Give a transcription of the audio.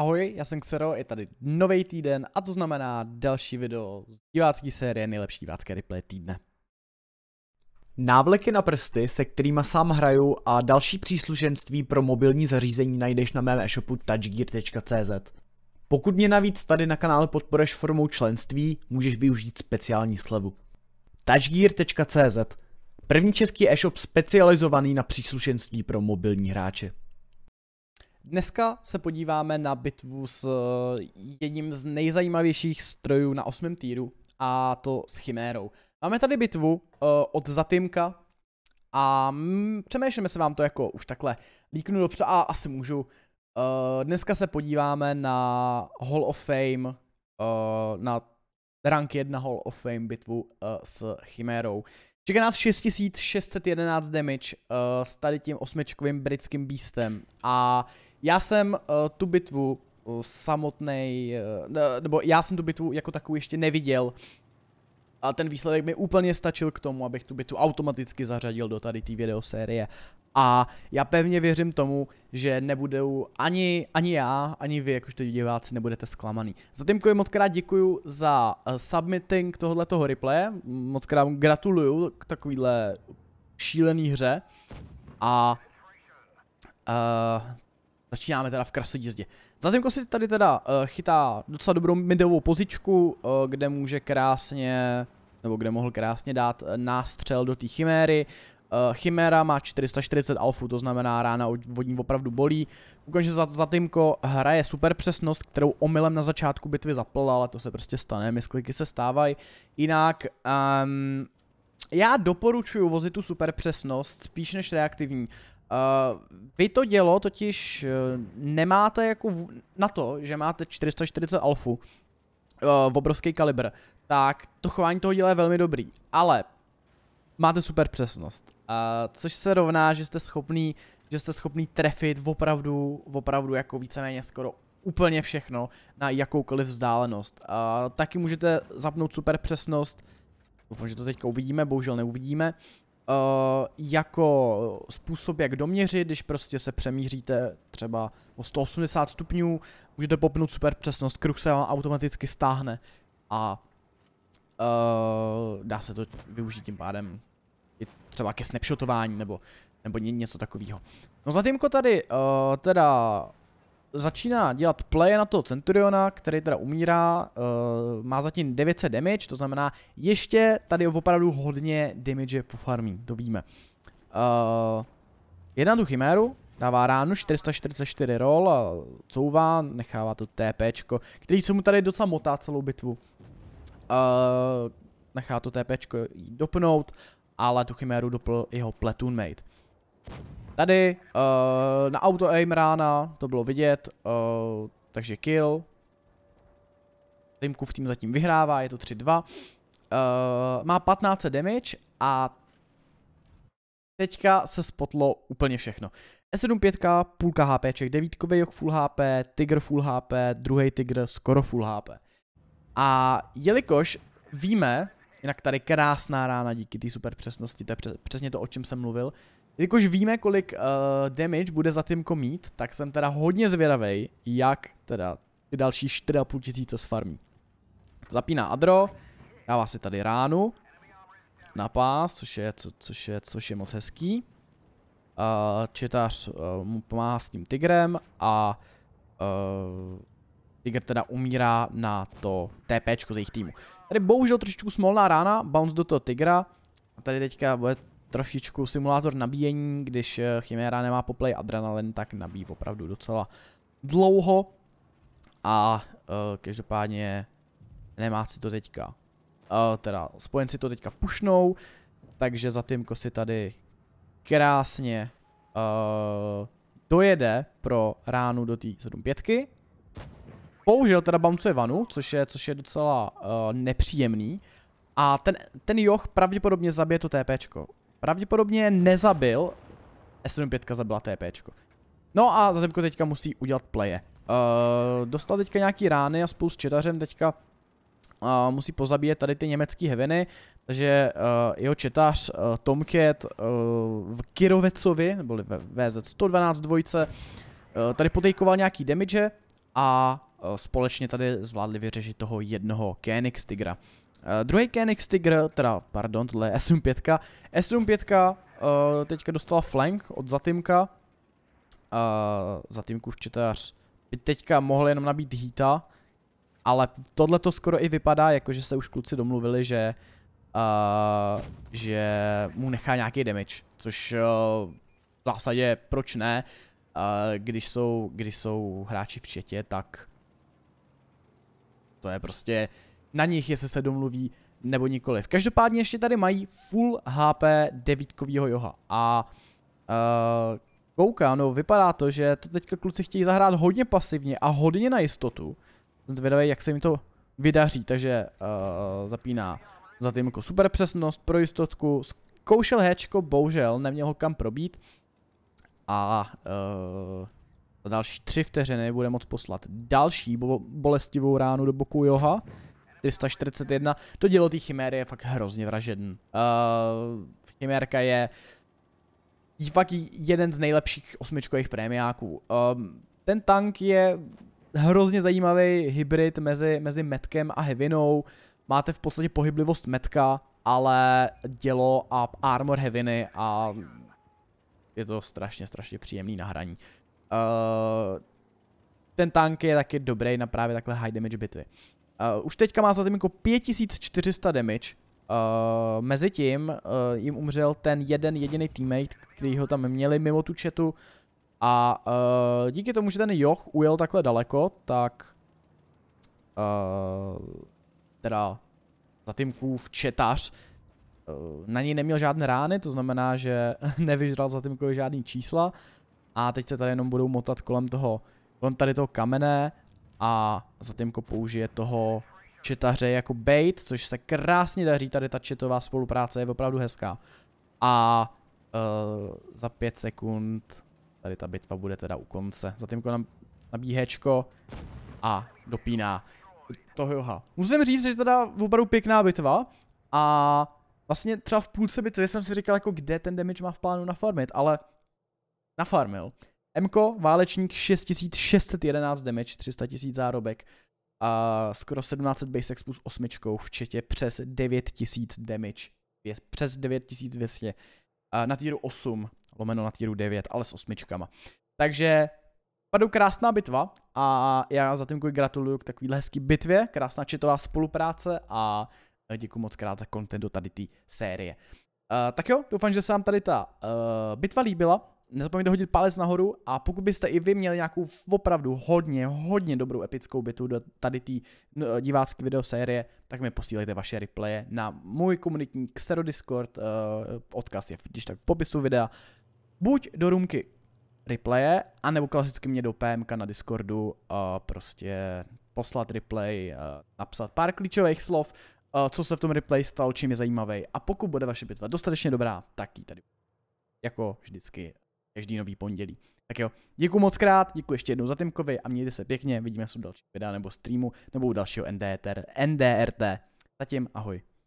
Ahoj, já jsem Xero, je tady nový týden a to znamená další video z divácké série Nejlepší divácké replay týdne. Návleky na prsty, se kterými sám hraju a další příslušenství pro mobilní zařízení najdeš na mém e-shopu touchgear.cz. Pokud mě navíc tady na kanále podporeš formou členství, můžeš využít speciální slevu. touchgear.cz První český e-shop specializovaný na příslušenství pro mobilní hráče. Dneska se podíváme na bitvu s eh, jedním z nejzajímavějších strojů na osmém týru a to s Chimérou. Máme tady bitvu uh, od Zatýmka a mm, přemýšlíme se vám to jako už takhle líknu dopře a asi můžu. Uh, dneska se podíváme na Hall of Fame, uh, na rank 1 Hall of Fame bitvu uh, s Chimérou. Čeká nás 6611 damage uh, s tady tím osmičkovým britským beastem a uh, já jsem uh, tu bitvu samotný, eh, samotnej, uh, nebo já jsem tu bitvu jako takovou ještě neviděl. A ten výsledek mi úplně stačil k tomu, abych tu bitvu automaticky zařadil do tady té videosérie. A já pevně věřím tomu, že nebudou ani, ani já, ani vy, jakožto diváci, nebudete zklamaný. tím moc krát děkuju za uh, submitting tohoto replaye, moc krát gratuluju k takovýhle šílený hře. A uh, Začínáme teda v Za Zatímko si tady teda uh, chytá docela dobrou midovou pozičku, uh, kde může krásně, nebo kde mohl krásně dát uh, nástřel do té chiméry. Uh, Chimera má 440 alfu, to znamená rána od ní opravdu bolí. Koukám, že za, za hraje super přesnost, kterou omylem na začátku bitvy zaplala, ale to se prostě stane, miskliky se stávají. Jinak, um, já doporučuji vozit tu super přesnost spíš než reaktivní. Uh, vy to dělo totiž uh, nemáte jako v, na to, že máte 440 alfu uh, v obrovský kalibr, tak to chování toho děla je velmi dobrý, ale máte super přesnost, uh, což se rovná, že jste schopný, že jste schopný trefit opravdu, opravdu jako víceméně skoro úplně všechno na jakoukoliv vzdálenost. Uh, taky můžete zapnout super přesnost, doufám, že to teďka uvidíme, bohužel neuvidíme, Eh, jako způsob, jak doměřit, když prostě se přemíříte třeba o 180 stupňů, můžete popnout super přesnost, kruh se vám automaticky stáhne a uh, dá se to využít tím pádem i třeba ke snapshotování nebo, nebo něco takového. No zatímko tady uh, teda začíná dělat play na toho Centuriona, který teda umírá, uh, má zatím 900 damage, to znamená ještě tady opravdu hodně damage farmí, to víme. Uh, jedna tu chiméru, dává ránu, 444 roll, a couvá, nechává to TPčko, který se mu tady docela motá celou bitvu. Uh, nechá to TPčko dopnout, ale tu chiméru dopl jeho platoon mate. Tady uh, na auto aim rána, to bylo vidět, uh, takže kill. v tým zatím vyhrává, je to 3-2. Uh, eh, má 15 damage a teďka se spotlo úplně všechno. E75, půlka ček, devítkový jok full HP, Tigr full HP, druhý Tigr skoro full HP. A jelikož víme, jinak tady krásná rána díky té super přesnosti, to je přesně to, o čem jsem mluvil, Jakož víme, kolik uh, damage bude za tím mít, tak jsem teda hodně zvědavý, jak teda ty další 4,5 tisíce sfarmí. Zapíná Adro, dává si tady ránu na pás, což je, co, což je, což je moc hezký. Uh, četář uh, mu pomáhá s tím tigrem a uh, Tiger teda umírá na to TP z jejich týmu. Tady bohužel trošičku smolná rána, bounce do toho Tigra. A tady teďka bude trošičku simulátor nabíjení, když eh, Chimera nemá poplej adrenalin, tak nabíjí opravdu docela dlouho a uh, každopádně nemá si to teďka. Uh, teda spojenci to teďka pušnou, takže za tím si tady krásně uh, dojede pro ránu do té 7.5. Použil teda bamcuje vanu, což je, což je docela uh, nepříjemný. A ten, ten joch pravděpodobně zabije to TPčko. Pravděpodobně nezabil. S75 zabila TP. No a za Zatepko teďka musí udělat pleje. Uh, eh, dostal teďka nějaký rány a spolu s četařem teďka uh, musí pozabíjet tady ty německé heviny. takže uh, jeho četař uh, Tomcat uh, v Kirovecovi, neboli VZ 112 dvojce, uh, tady potejkoval nějaký damage a uh, společně tady zvládli vyřešit toho jednoho Uh, Eh, druhý Kenix Tiger, teda pardon, tohle je S5. S5 uh, teďka dostala flank od Zatimka. Uh, eh, Zatimku včetář by teďka mohl jenom nabít hýta, ale tohle to skoro i vypadá, jakože se už kluci domluvili, že uh, že mu nechá nějaký damage, což uh, v zásadě proč ne, uh, když, jsou, když jsou hráči v četě, tak to je prostě na nich, jestli se domluví nebo nikoliv. Každopádně ještě tady mají full HP devítkovýho Joha a uh, eh, kouká, no vypadá to, že to teďka kluci chtějí zahrát hodně pasivně a hodně na jistotu. Jsem zvědavý, jak se jim to vydaří, takže uh, zapíná za tým jako super přesnost pro jistotku. Zkoušel hečko, bohužel neměl ho kam probít a uh, eh, za další tři vteřiny bude moc poslat další bo bolestivou ránu do boku Joha. 341. To dělo té chiméry je fakt hrozně vražedný. Uh, eh, chimérka je fakt jeden z nejlepších osmičkových prémiáků. Um, ten tank je hrozně zajímavý hybrid mezi, mezi metkem a hevinou. Máte v podstatě pohyblivost metka, ale dělo a armor heviny a je to strašně, strašně příjemný na hraní. Uh, ten tank je taky dobrý na právě takhle high damage bitvy. Uh, už teďka má za jako eh, tím jako 5400 damage. Uh, tím uh, jim umřel ten jeden jediný teammate, který ho tam měli mimo tu chatu. A uh, díky tomu, že ten Joch ujel takhle daleko, tak uh, teda za kův četař uh, na něj neměl žádné rány, to znamená, že nevyžral za tým žádný čísla. A teď se tady jenom budou motat kolem toho, kolem tady toho kamene, a Zatimko použije toho četaře jako bait, což se krásně daří, tady ta četová spolupráce je opravdu hezká. A uh, za pět sekund tady ta bitva bude teda u konce. Zatimko nám nabíhečko a dopíná toho Joha. Musím říct, že teda opravdu pěkná bitva a vlastně třeba v půlce bitvy jsem si říkal jako kde ten damage má v plánu nafarmit, ale nafarmil. Mko, válečník 6611 damage, 300 000 zárobek a skoro 1700 expu plus osmičkou, včetně přes 9000 damage, přes 9200 na týru 8, lomeno na týru 9, ale s osmičkama. Takže Padou krásná bitva a já za tím gratuluju k takovýhle hezký bitvě, krásná četová spolupráce a děkuji moc krát za content do tady té série. Uh, tak jo, doufám, že se vám tady ta uh, bitva líbila nezapomeňte hodit palec nahoru a pokud byste i vy měli nějakou opravdu hodně, hodně dobrou epickou bitu do tady té no, divácké videosérie, tak mi posílejte vaše replaye na můj komunitní Xero Discord, uh, odkaz je v, když tak v popisu videa, buď do rumky replaye, anebo klasicky mě do PMK na Discordu uh, prostě poslat replay, uh, napsat pár klíčových slov, uh, co se v tom replay stalo, čím je zajímavý. A pokud bude vaše bitva dostatečně dobrá, tak ji tady jako vždycky každý nový pondělí. Tak jo, děkuji moc krát, děkuji ještě jednou za Timkovi a mějte se pěkně, vidíme se u dalšího videa nebo streamu nebo u dalšího NDR, NDRT. Zatím ahoj.